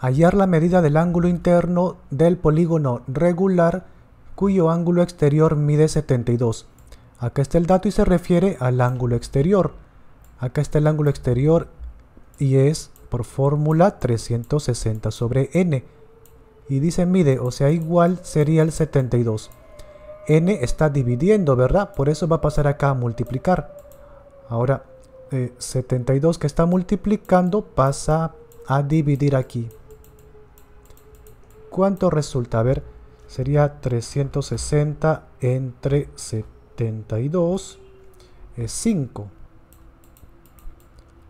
Hallar la medida del ángulo interno del polígono regular cuyo ángulo exterior mide 72. Acá está el dato y se refiere al ángulo exterior. Acá está el ángulo exterior y es por fórmula 360 sobre n. Y dice mide, o sea igual sería el 72. n está dividiendo, ¿verdad? Por eso va a pasar acá a multiplicar. Ahora, 72 eh, que está multiplicando pasa a dividir aquí. ¿Cuánto resulta? A ver, sería 360 entre 72 es 5.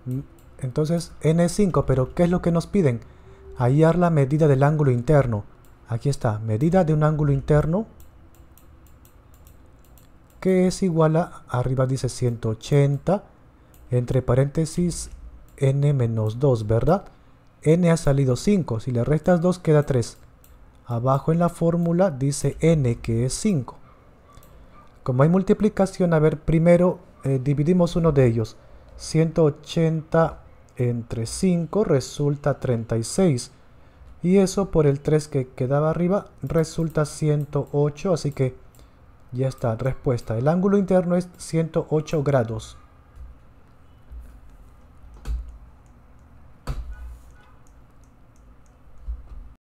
Mm, entonces n es 5, pero ¿qué es lo que nos piden? Hallar la medida del ángulo interno. Aquí está, medida de un ángulo interno que es igual a, arriba dice 180, entre paréntesis n menos 2, ¿verdad? n ha salido 5, si le restas 2 queda 3. Abajo en la fórmula dice n que es 5. Como hay multiplicación, a ver, primero eh, dividimos uno de ellos. 180 entre 5 resulta 36. Y eso por el 3 que quedaba arriba resulta 108, así que ya está, respuesta. El ángulo interno es 108 grados.